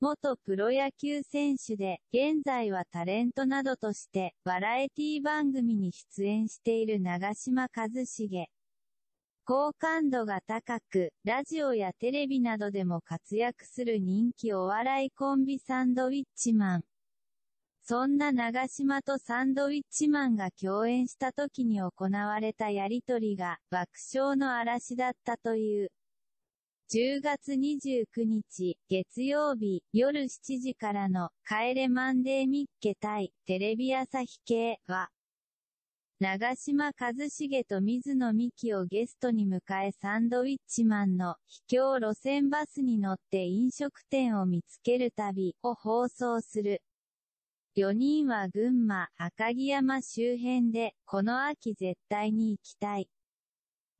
元プロ野球選手で、現在はタレントなどとして、バラエティ番組に出演している長島和茂。好感度が高く、ラジオやテレビなどでも活躍する人気お笑いコンビサンドウィッチマン。そんな長島とサンドウィッチマンが共演した時に行われたやりとりが爆笑の嵐だったという。10月29日、月曜日、夜7時からの、帰れマンデーミッケ対、テレビ朝日系は、長島和茂と水野美紀をゲストに迎えサンドウィッチマンの秘境路線バスに乗って飲食店を見つける旅を放送する。4人は群馬、赤城山周辺で、この秋絶対に行きたい。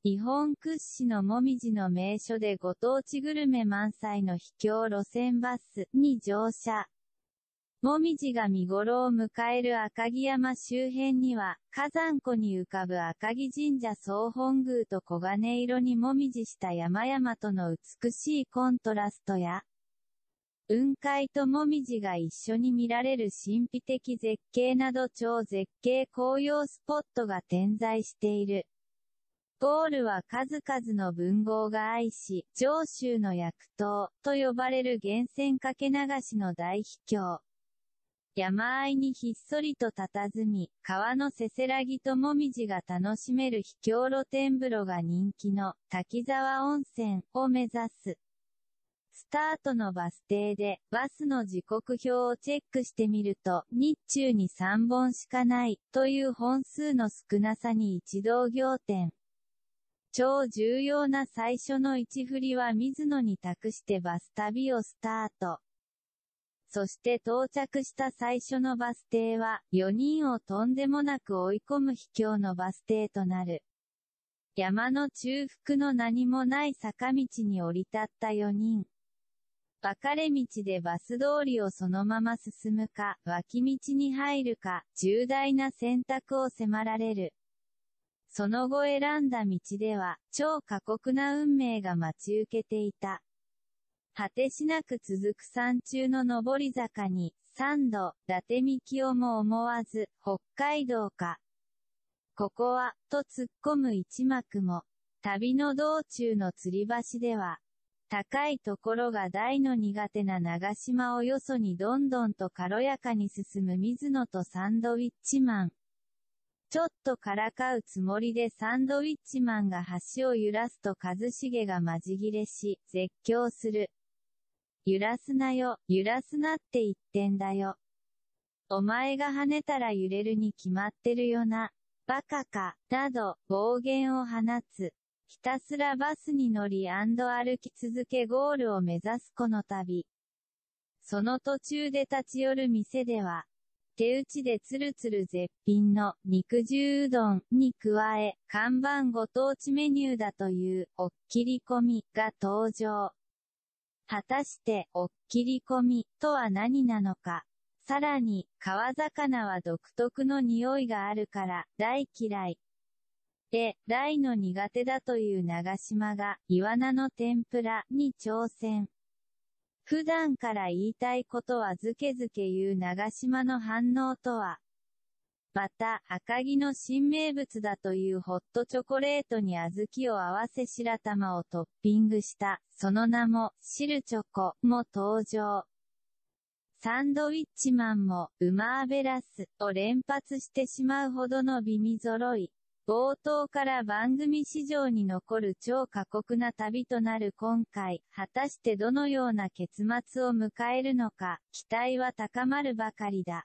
日本屈指のもみじの名所でご当地グルメ満載の秘境路線バスに乗車。もみじが見頃を迎える赤城山周辺には、火山湖に浮かぶ赤城神社総本宮と黄金色にもみじした山々との美しいコントラストや、雲海ともみじが一緒に見られる神秘的絶景など超絶景紅葉スポットが点在している。ゴールは数々の文豪が愛し、上州の薬刀と呼ばれる源泉かけ流しの大秘境。山あいにひっそりと佇み、川のせせらぎともみじが楽しめる秘境露天風呂が人気の滝沢温泉を目指す。スタートのバス停で、バスの時刻表をチェックしてみると、日中に3本しかない、という本数の少なさに一同行転。超重要な最初の一振りは水野に託してバス旅をスタート。そして到着した最初のバス停は、4人をとんでもなく追い込む秘境のバス停となる。山の中腹の何もない坂道に降り立った4人。分かれ道でバス通りをそのまま進むか、脇道に入るか、重大な選択を迫られる。その後選んだ道では、超過酷な運命が待ち受けていた。果てしなく続く山中の上り坂に、三度、伊達みきも思わず、北海道か。ここは、と突っ込む一幕も、旅の道中の吊り橋では、高いところが大の苦手な長島をよそにどんどんと軽やかに進む水野とサンドウィッチマン。ちょっとからかうつもりでサンドウィッチマンが橋を揺らすと一茂がまじ切れし、絶叫する。揺らすなよ、揺らすなって言ってんだよ。お前が跳ねたら揺れるに決まってるよな。バカか、など、暴言を放つ。ひたすらバスに乗り歩き続けゴールを目指すこの旅。その途中で立ち寄る店では、手打ちでつるつる絶品の肉汁うどんに加え、看板ご当地メニューだという、おっきり込みが登場。果たして、おっきり込みとは何なのか。さらに、川魚は独特の匂いがあるから、大嫌い。で、大の苦手だという長島が、イワナの天ぷらに挑戦。普段から言いたいことはずけずけ言う長島の反応とは。また、赤城の新名物だというホットチョコレートに小豆を合わせ白玉をトッピングした、その名も、汁チョコも登場。サンドウィッチマンも、ウマーベラスを連発してしまうほどの美味揃い。冒頭から番組史上に残る超過酷な旅となる今回、果たしてどのような結末を迎えるのか、期待は高まるばかりだ。